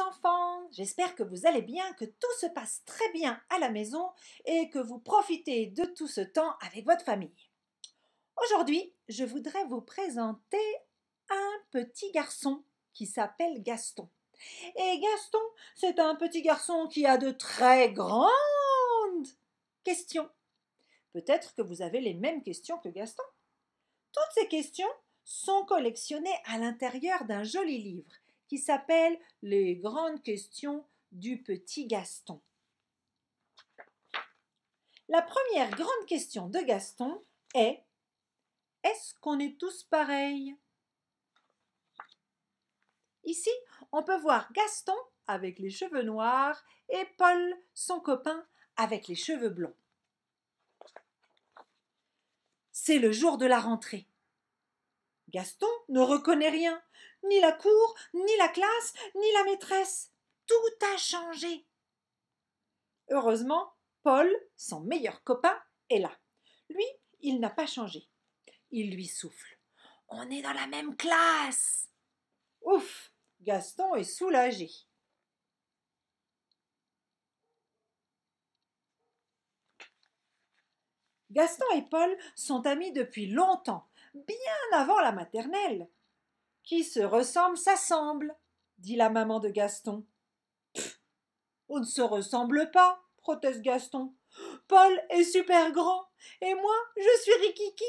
enfants, j'espère que vous allez bien, que tout se passe très bien à la maison et que vous profitez de tout ce temps avec votre famille. Aujourd'hui, je voudrais vous présenter un petit garçon qui s'appelle Gaston. Et Gaston, c'est un petit garçon qui a de très grandes questions. Peut-être que vous avez les mêmes questions que Gaston. Toutes ces questions sont collectionnées à l'intérieur d'un joli livre qui s'appelle Les grandes questions du petit Gaston. La première grande question de Gaston est Est-ce qu'on est tous pareils Ici, on peut voir Gaston avec les cheveux noirs et Paul, son copain, avec les cheveux blonds. C'est le jour de la rentrée. Gaston ne reconnaît rien, ni la cour, ni la classe, ni la maîtresse. Tout a changé. Heureusement, Paul, son meilleur copain, est là. Lui, il n'a pas changé. Il lui souffle. On est dans la même classe. Ouf. Gaston est soulagé. Gaston et Paul sont amis depuis longtemps bien avant la maternelle. Qui se ressemble s'assemble, dit la maman de Gaston. Pff, on ne se ressemble pas, proteste Gaston. Paul est super grand, et moi, je suis Rikiki.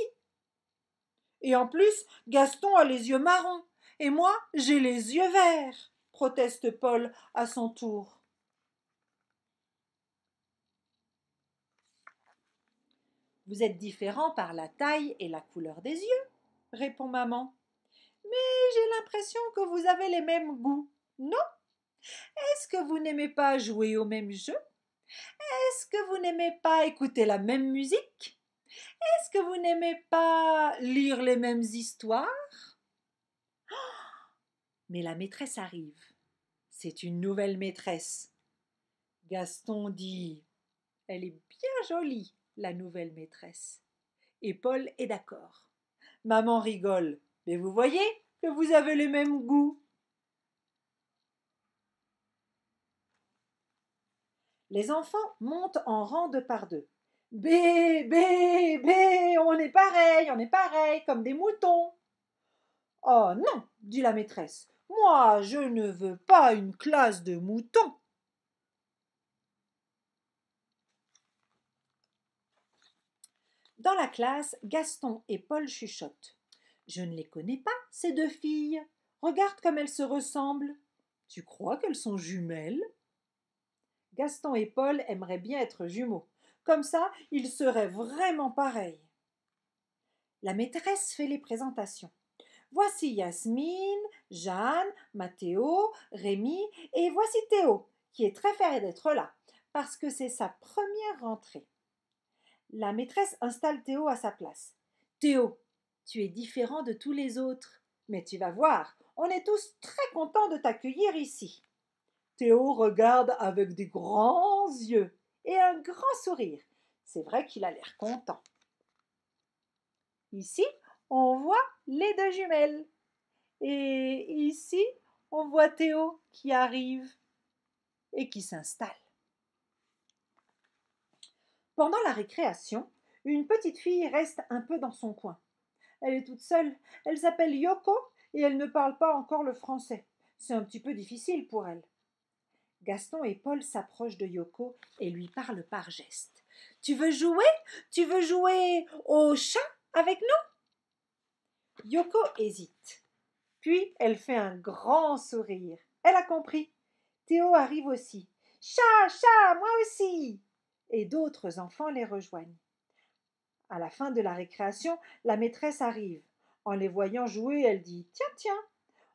Et en plus, Gaston a les yeux marrons, et moi, j'ai les yeux verts, proteste Paul à son tour. Vous êtes différents par la taille et la couleur des yeux, répond maman. Mais j'ai l'impression que vous avez les mêmes goûts, non Est-ce que vous n'aimez pas jouer au même jeu Est-ce que vous n'aimez pas écouter la même musique est-ce que vous n'aimez pas lire les mêmes histoires Mais la maîtresse arrive. C'est une nouvelle maîtresse. Gaston dit Elle est bien jolie la nouvelle maîtresse. Et Paul est d'accord. Maman rigole. Mais vous voyez que vous avez les mêmes goûts. Les enfants montent en rang deux par deux. Bé, bé, bé, on est pareil, on est pareil, comme des moutons. Oh non, dit la maîtresse, moi je ne veux pas une classe de moutons. Dans la classe, Gaston et Paul chuchotent. Je ne les connais pas, ces deux filles. Regarde comme elles se ressemblent. Tu crois qu'elles sont jumelles Gaston et Paul aimeraient bien être jumeaux. Comme ça, ils seraient vraiment pareils. La maîtresse fait les présentations. Voici Yasmine, Jeanne, Mathéo, Rémi et voici Théo, qui est très fier d'être là, parce que c'est sa première rentrée. La maîtresse installe Théo à sa place. Théo, tu es différent de tous les autres, mais tu vas voir, on est tous très contents de t'accueillir ici. Théo regarde avec des grands yeux et un grand sourire. C'est vrai qu'il a l'air content. Ici, on voit les deux jumelles. Et ici, on voit Théo qui arrive et qui s'installe. Pendant la récréation, une petite fille reste un peu dans son coin. Elle est toute seule, elle s'appelle Yoko et elle ne parle pas encore le français. C'est un petit peu difficile pour elle. Gaston et Paul s'approchent de Yoko et lui parlent par geste. Tu veux jouer Tu veux jouer au chat avec nous Yoko hésite. Puis elle fait un grand sourire. Elle a compris. Théo arrive aussi. Chat, chat, moi aussi et d'autres enfants les rejoignent. À la fin de la récréation, la maîtresse arrive. En les voyant jouer, elle dit Tiens, tiens,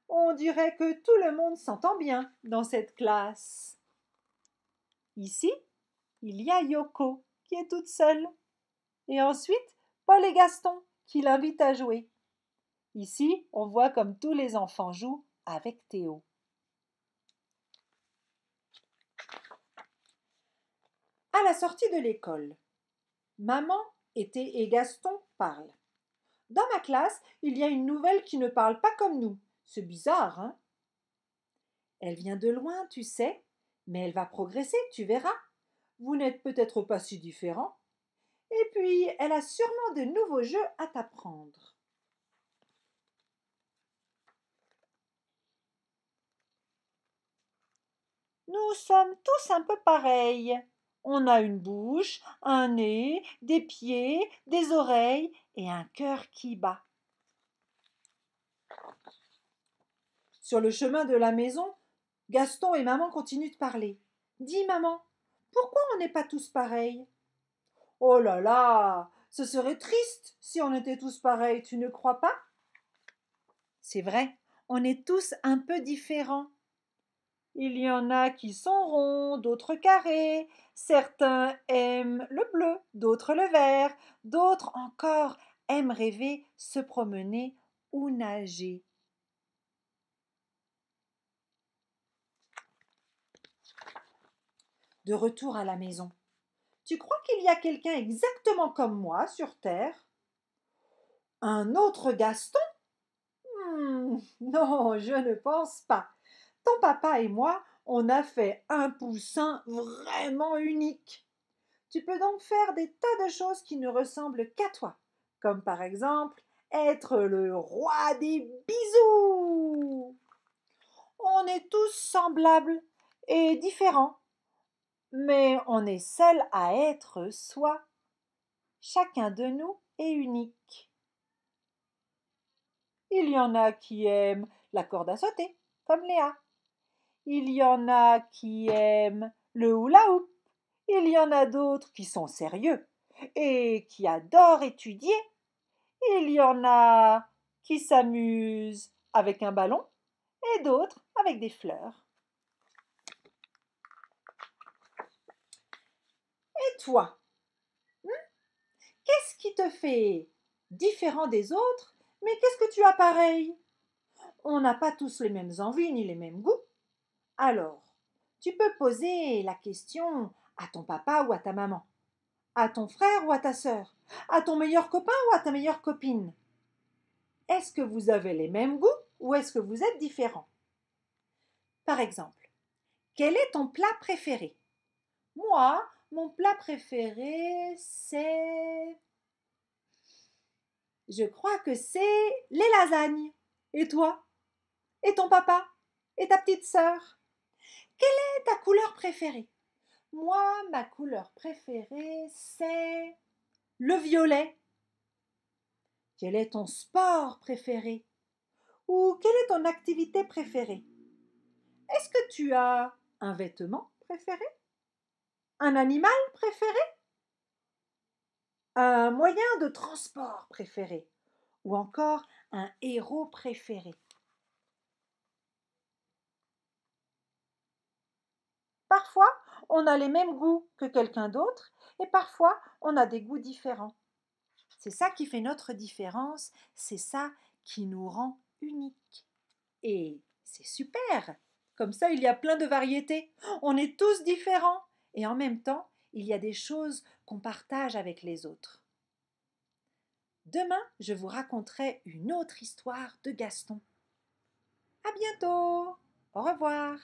on dirait que tout le monde s'entend bien dans cette classe. Ici, il y a Yoko qui est toute seule. Et ensuite, Paul et Gaston qui l'invitent à jouer. Ici, on voit comme tous les enfants jouent avec Théo. À la sortie de l'école, maman était et Gaston parlent. Dans ma classe, il y a une nouvelle qui ne parle pas comme nous. C'est bizarre, hein Elle vient de loin, tu sais, mais elle va progresser, tu verras. Vous n'êtes peut-être pas si différents. Et puis, elle a sûrement de nouveaux jeux à t'apprendre. Nous sommes tous un peu pareils, on a une bouche, un nez, des pieds, des oreilles et un cœur qui bat. Sur le chemin de la maison, Gaston et maman continuent de parler. Dis, maman, pourquoi on n'est pas tous pareils Oh là là Ce serait triste si on était tous pareils, tu ne crois pas C'est vrai, on est tous un peu différents. Il y en a qui sont ronds, d'autres carrés. Certains aiment le bleu, d'autres le vert, d'autres encore aiment rêver, se promener ou nager. De retour à la maison. Tu crois qu'il y a quelqu'un exactement comme moi sur Terre Un autre Gaston hmm, Non, je ne pense pas. Ton papa et moi, on a fait un poussin vraiment unique. Tu peux donc faire des tas de choses qui ne ressemblent qu'à toi, comme par exemple être le roi des bisous. On est tous semblables et différents, mais on est seul à être soi. Chacun de nous est unique. Il y en a qui aiment la corde à sauter, comme Léa il y en a qui aiment le hula-hoop. Il y en a d'autres qui sont sérieux et qui adorent étudier. Il y en a qui s'amusent avec un ballon et d'autres avec des fleurs. Et toi hmm, Qu'est-ce qui te fait différent des autres, mais qu'est-ce que tu as pareil On n'a pas tous les mêmes envies ni les mêmes goûts. Alors, tu peux poser la question à ton papa ou à ta maman, à ton frère ou à ta sœur, à ton meilleur copain ou à ta meilleure copine. Est-ce que vous avez les mêmes goûts ou est-ce que vous êtes différents Par exemple, quel est ton plat préféré Moi, mon plat préféré, c'est... Je crois que c'est les lasagnes. Et toi Et ton papa Et ta petite sœur quelle est ta couleur préférée Moi, ma couleur préférée, c'est le violet. Quel est ton sport préféré Ou quelle est ton activité préférée Est-ce que tu as un vêtement préféré Un animal préféré Un moyen de transport préféré Ou encore un héros préféré parfois, on a les mêmes goûts que quelqu'un d'autre et parfois, on a des goûts différents. C'est ça qui fait notre différence, c'est ça qui nous rend unique. Et c'est super. Comme ça, il y a plein de variétés. On est tous différents. Et en même temps, il y a des choses qu'on partage avec les autres. Demain, je vous raconterai une autre histoire de Gaston. À bientôt! Au revoir!